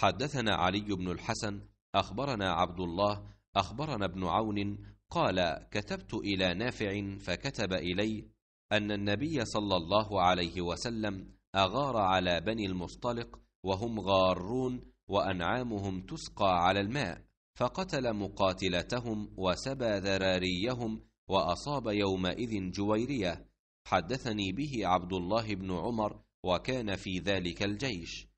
حدثنا علي بن الحسن أخبرنا عبد الله أخبرنا ابن عون قال كتبت إلى نافع فكتب إلي أن النبي صلى الله عليه وسلم أغار على بني المصطلق وهم غارون وأنعامهم تسقى على الماء فقتل مقاتلتهم وسبى ذراريهم وأصاب يومئذ جويرية حدثني به عبد الله بن عمر وكان في ذلك الجيش